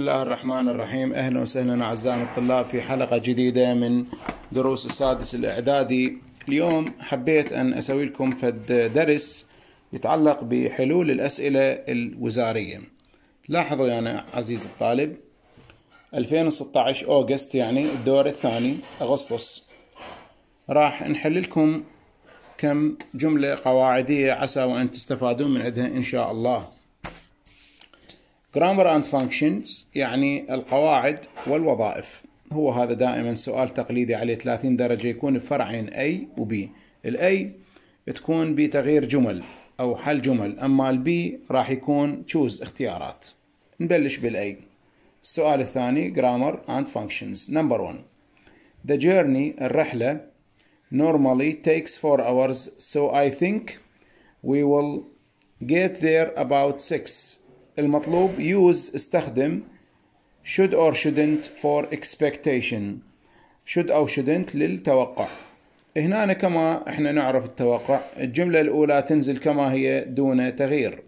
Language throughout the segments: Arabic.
بسم الله الرحمن الرحيم اهلا وسهلا اعزائنا الطلاب في حلقه جديده من دروس السادس الاعدادي اليوم حبيت ان اسوي لكم فد درس يتعلق بحلول الاسئله الوزاريه لاحظوا يا يعني عزيز الطالب 2016 اوغست يعني الدور الثاني اغسطس راح نحل لكم كم جمله قواعديه عسى وان تستفادون من عندها ان شاء الله جرامر اند فانكشنز يعني القواعد والوظائف هو هذا دائما سؤال تقليدي عليه 30 درجة يكون بفرعين اي وبي الاي تكون بتغيير جمل او حل جمل اما البي راح يكون تشوز اختيارات نبلش بالاي السؤال الثاني grammar and functions number one The journey الرحلة normally takes 4 hours so I think we will get there about 6 المطلوب use استخدم should or shouldn't for expectation should أو shouldn't للتوقع هنا كما احنا نعرف التوقع الجملة الأولى تنزل كما هي دون تغيير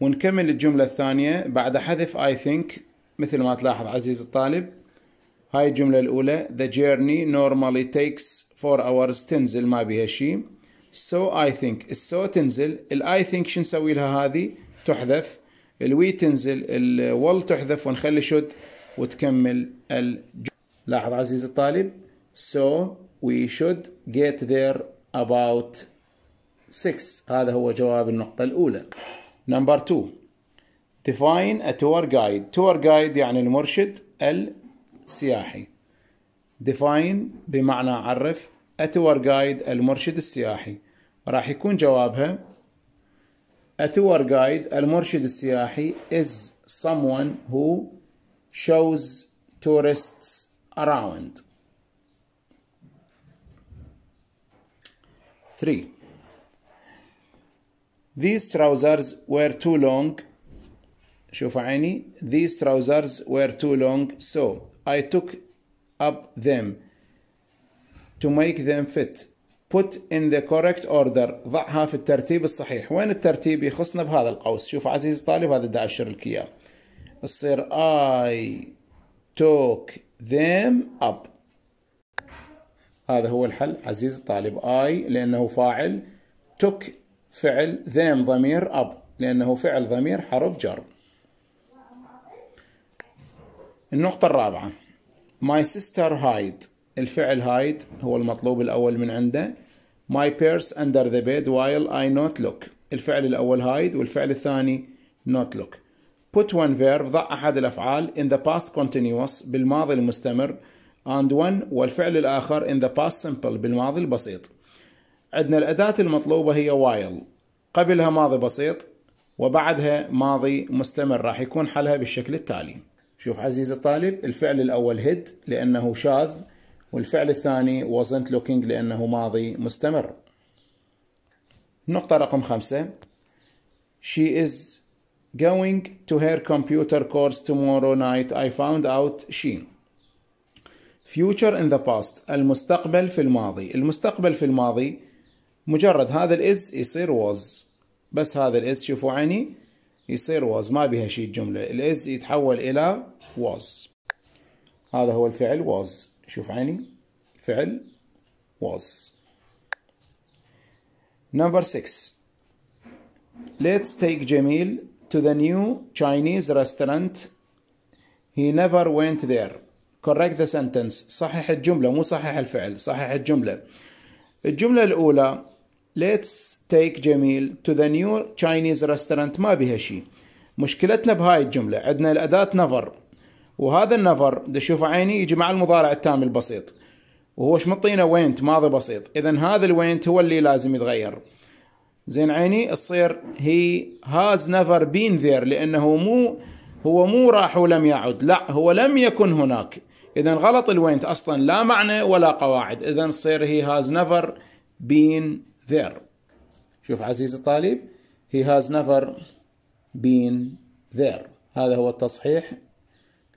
ونكمل الجملة الثانية بعد حذف I think مثل ما تلاحظ عزيز الطالب هاي الجملة الأولى The journey normally takes 4 hours تنزل ما بها شيء So I think السو so تنزل ال I think شو نسوي لها هذه تحذف الوي تنزل الول تحذف ونخلي شد وتكمل ال لاحظ عزيزي الطالب so we should get there about 6 هذا هو جواب النقطة الأولى نمبر 2 define a tour guide tour guide يعني المرشد السياحي define بمعنى عرف a tour guide المرشد السياحي راح يكون جوابها A tour guide, المرشد السياحي is someone who shows tourists around. 3. These trousers were too long. شوف عيني. These trousers were too long so I took up them to make them fit. put in the correct order ضعها في الترتيب الصحيح وين الترتيب يخصنا بهذا القوس شوف عزيز الطالب هذا دا أشر لك إياه تصير I took them up هذا هو الحل عزيز الطالب I لأنه فاعل took فعل them ضمير up لأنه فعل ضمير حرف جر النقطة الرابعة My sister hide الفعل هايد هو المطلوب الأول من عنده my purse under the bed while I not look الفعل الأول هايد والفعل الثاني not look put one verb ضع أحد الأفعال in the past continuous بالماضي المستمر and one والفعل الآخر in the past simple بالماضي البسيط عندنا الأداة المطلوبة هي while قبلها ماضي بسيط وبعدها ماضي مستمر راح يكون حلها بالشكل التالي شوف عزيزي الطالب الفعل الأول هيد لأنه شاذ والفعل الثاني wasn't looking لأنه ماضي مستمر نقطة رقم خمسة She is going to her computer course tomorrow night I found out she future in the past المستقبل في الماضي المستقبل في الماضي مجرد هذا الاز يصير was بس هذا الاز شوفوا عيني يصير was ما بها شيء الجملة الاز يتحول إلى was هذا هو الفعل was شوف عيني فعل was number six let's take Jamil to the new Chinese restaurant he never went there correct the sentence صحح الجملة مو صحح الفعل صحح الجملة الجملة الأولى let's take جميل to the new Chinese restaurant ما بها شيء مشكلتنا بهاي الجملة عندنا الأداة never وهذا النفر تشوفه عيني يجي مع المضارع التام البسيط وهو شمطينه وينت ماضي بسيط اذا هذا الوينت هو اللي لازم يتغير زين عيني تصير هي هاز نفر بين ذير لانه مو هو مو راح ولم يعد لا هو لم يكن هناك اذا غلط الوينت اصلا لا معنى ولا قواعد اذا تصير هي هاز نفر بين ذير شوف عزيزي الطالب هي هاز نفر بين ذير هذا هو التصحيح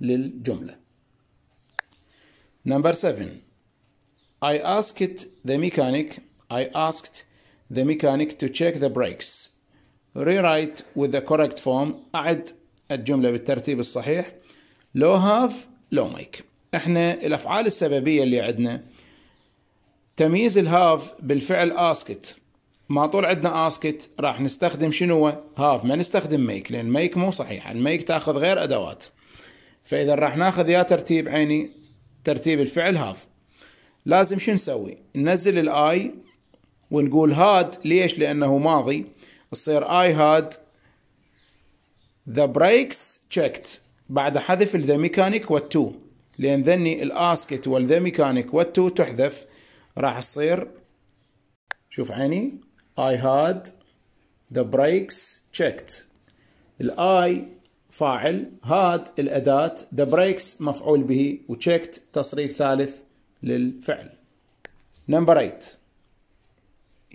للجملة Number 7 I asked the mechanic I asked the mechanic to check the brakes Rewrite with the correct form أعد الجملة بالترتيب الصحيح لو هاف لو مايك. احنا الأفعال السببية اللي عندنا تمييز الهاف بالفعل اسكت ما طول عندنا اسكت راح نستخدم شنو هاف ما نستخدم ميك لان ميك مو صحيح الميك تاخذ غير ادوات فاذا راح ناخذ يا ترتيب عيني ترتيب الفعل هاف لازم شو نسوي ننزل الاي ونقول هاد ليش لانه ماضي تصير اي هاد ذا بريكس تشيكت بعد حذف الذا ميكانيك والتو لان ذني الاسكت والذا ميكانيك والتو تحذف راح تصير شوف عيني اي هاد the brakes checked الاي فاعل هاد الأداة the breaks مفعول به وتشيكت تصريف ثالث للفعل نمبر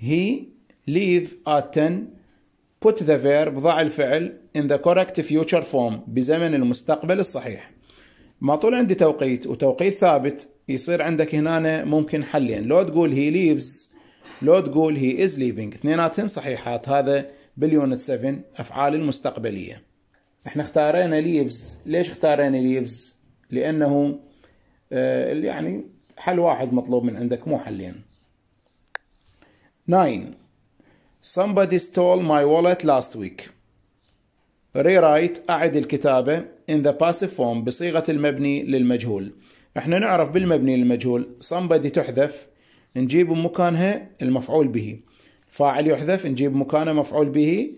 8 he leave at 10 put the verb ضع الفعل in the correct future form بزمن المستقبل الصحيح ما طول عندي توقيت وتوقيت ثابت يصير عندك هنا ممكن حلين لو تقول he leaves لو تقول he is leaving اثنيناتهن صحيحات هذا بليونت 7 افعال المستقبليه احنا اختارينا ليفز ليش اختارينا ليفز لانه آه يعني حل واحد مطلوب من عندك مو حلين 9 somebody stole my wallet last week rewrite أعد الكتابة in the passive form بصيغة المبني للمجهول احنا نعرف بالمبني للمجهول somebody تحذف نجيب مكانها المفعول به فاعل يحذف نجيب مكانه مفعول به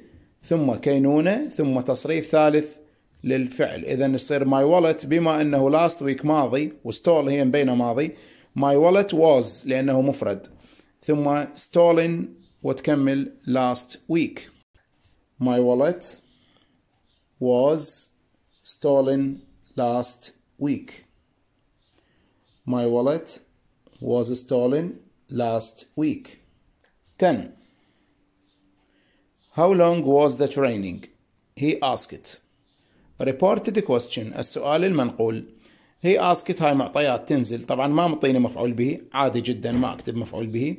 ثم كينونة ثم تصريف ثالث للفعل إذا يصير my wallet بما أنه last week ماضي وستول هي مبينة ماضي my wallet was لأنه مفرد ثم stolen وتكمل last week my wallet was stolen last week my wallet was stolen last week 10 How long was the training? He asked. Reported the question السؤال المنقول. He asked هاي معطيات تنزل طبعا ما مطيني مفعول به عادي جدا ما اكتب مفعول به.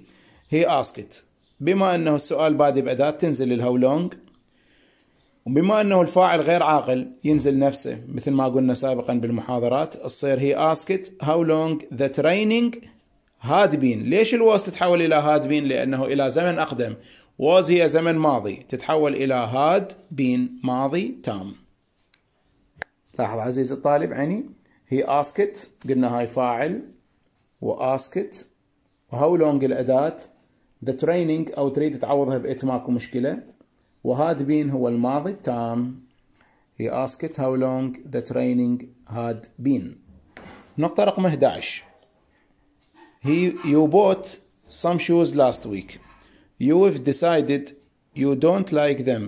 He asked. بما انه السؤال بادي بأداة تنزل الهاو لونج وبما انه الفاعل غير عاقل ينزل نفسه مثل ما قلنا سابقا بالمحاضرات تصير هي asked how long the training had been ليش الوسط تتحول الى had been لانه الى زمن اقدم was هي زمن ماضي تتحول إلى had been ماضي تام لاحظ عزيزي الطالب عيني هي asked قلنا هاي فاعل و و how long الأداة the training أو تريد تعوضها بإت ماكو مشكلة و had been هو الماضي التام he asked how long the training had been نقطة رقم 11 he you bought some shoes last week you have decided you don't like them.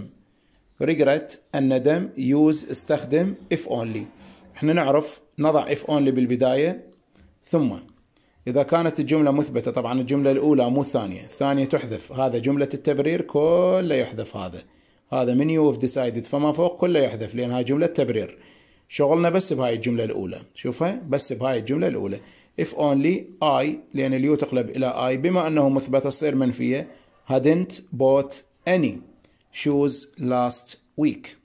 regret الندم use استخدم if only. احنا نعرف نضع if only بالبداية ثم إذا كانت الجملة مثبتة طبعا الجملة الأولى مو الثانية الثانية تحذف هذا جملة التبرير كله يحذف هذا هذا من you have decided فما فوق كله يحذف لأنها جملة تبرير شغلنا بس بهاي الجملة الأولى شوفها بس بهاي الجملة الأولى if only I لأن اليو تقلب إلى I بما أنه مثبتة تصير منفية hadn't bought any shoes last week.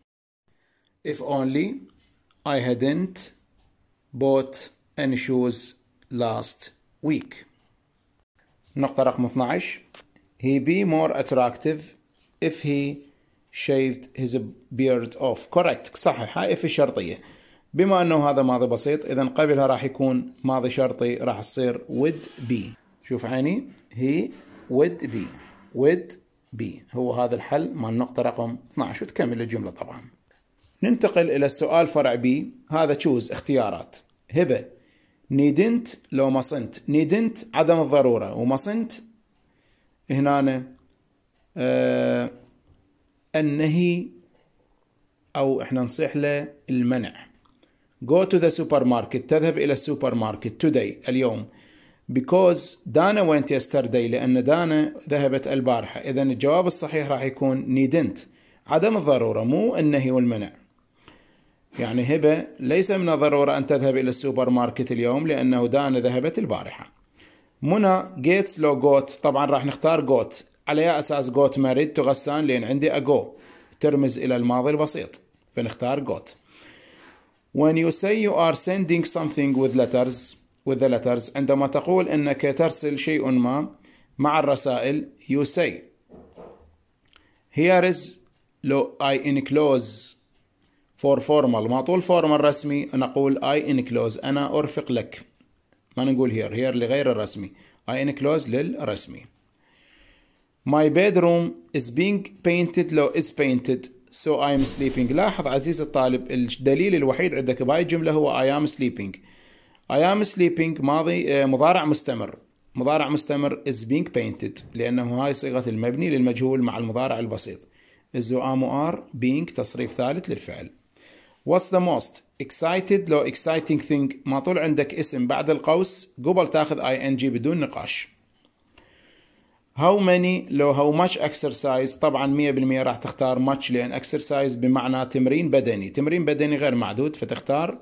If only I hadn't bought any shoes last week. نقطة رقم 12 He'd be more attractive if he shaved his beard off. Correct. صحيح. هاي في الشرطية. بما انه هذا ماضي بسيط اذا قبلها راح يكون ماضي شرطي راح يصير would be شوف عيني he would be would be هو هذا الحل مال النقطة رقم 12 وتكمل الجملة طبعا ننتقل إلى السؤال فرع B هذا تشوز اختيارات هبة نيدنت لو ما صنت نيدنت عدم الضرورة وما صنت هنا آه النهي أو احنا نصيح له المنع go to the supermarket تذهب إلى السوبر ماركت today اليوم because دانا went yesterday لأن دانا ذهبت البارحة إذا الجواب الصحيح راح يكون needn't عدم الضرورة مو النهي والمنع يعني هبة ليس من الضرورة أن تذهب إلى السوبر ماركت اليوم لأنه دانا ذهبت البارحة منى جيتس لو جوت طبعا راح نختار جوت على أساس جوت مريد تغسان لأن عندي أجو ترمز إلى الماضي البسيط فنختار جوت When you say you are sending something with letters with the letters عندما تقول أنك ترسل شيء ما مع الرسائل you say here is لو I enclose for formal ما طول formal رسمي نقول I enclose أنا أرفق لك ما نقول here here لغير الرسمي I enclose للرسمي My bedroom is being painted لو is painted so I am sleeping لاحظ عزيزي الطالب الدليل الوحيد عندك بهاي الجملة هو I am sleeping I am sleeping ماضي آه، مضارع مستمر مضارع مستمر is being painted لأنه هاي صيغة المبني للمجهول مع المضارع البسيط is am are being تصريف ثالث للفعل What's the most excited لو exciting thing ما طول عندك اسم بعد القوس قبل تاخذ ing بدون نقاش How many لو how much exercise طبعا 100% راح تختار much لأن exercise بمعنى تمرين بدني تمرين بدني غير معدود فتختار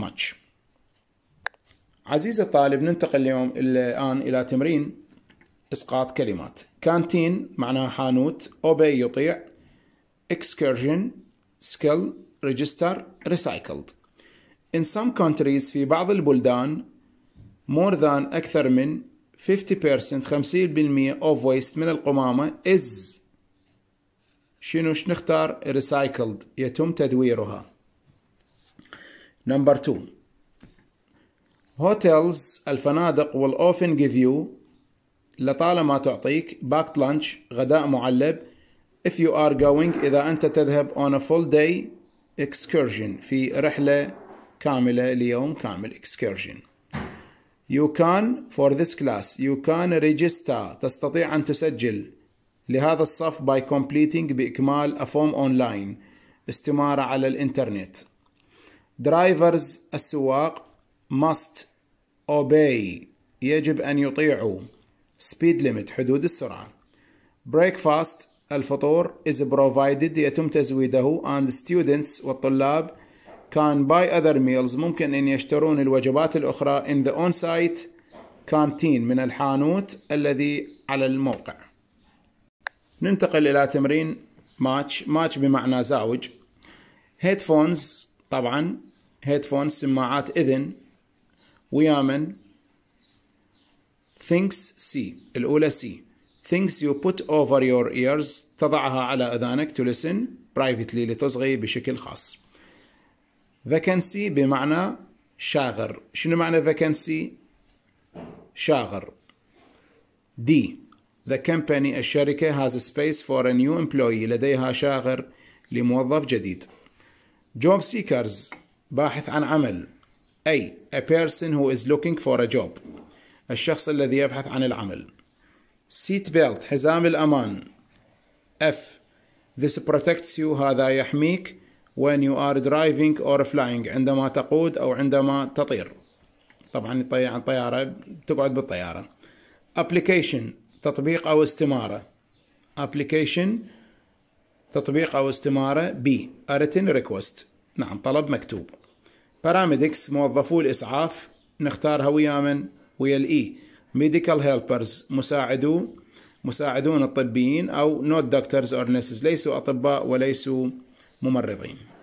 much عزيزي الطالب ننتقل اليوم الآن إلى تمرين إسقاط كلمات كانتين معناها حانوت أوبي يطيع excursion skill register recycled In some countries في بعض البلدان more than أكثر من 50% 50% of waste من القمامة is شنو نختار recycled يتم تدويرها Number 2 هوتيلز الفنادق will often give you لطالما تعطيك باكت لانش غداء معلب if you are going إذا أنت تذهب on a full day excursion في رحلة كاملة ليوم كامل excursion You can for this class you can register تستطيع أن تسجل لهذا الصف by completing بإكمال a form online استمارة على الإنترنت drivers السواق must obey يجب أن يطيعوا speed limit حدود السرعة breakfast الفطور is provided يتم تزويده and students والطلاب can buy other meals ممكن أن يشترون الوجبات الأخرى in the on-site canteen من الحانوت الذي على الموقع ننتقل إلى تمرين ماتش ماتش بمعنى زاوج headphones طبعا headphones سماعات إذن ويا من thinks C الأولى C things you put over your ears تضعها على أذانك to listen privately لتصغي بشكل خاص vacancy بمعنى شاغر شنو معنى vacancy شاغر D The company الشركة has a space for a new employee لديها شاغر لموظف جديد job seekers باحث عن عمل A. a person who is looking for a job الشخص الذي يبحث عن العمل seat belt حزام الأمان F this protects you هذا يحميك when you are driving or flying عندما تقود أو عندما تطير طبعا الطيارة تقعد بالطيارة application تطبيق أو استمارة application تطبيق أو استمارة B a written request نعم طلب مكتوب باراميدكس موظفو الاسعاف نختارها ويا من ويا الاي ميديكال هيلبرز مساعدو مساعدون الطبيين او نوت دكتورز اور نيسز ليسوا اطباء وليسوا ممرضين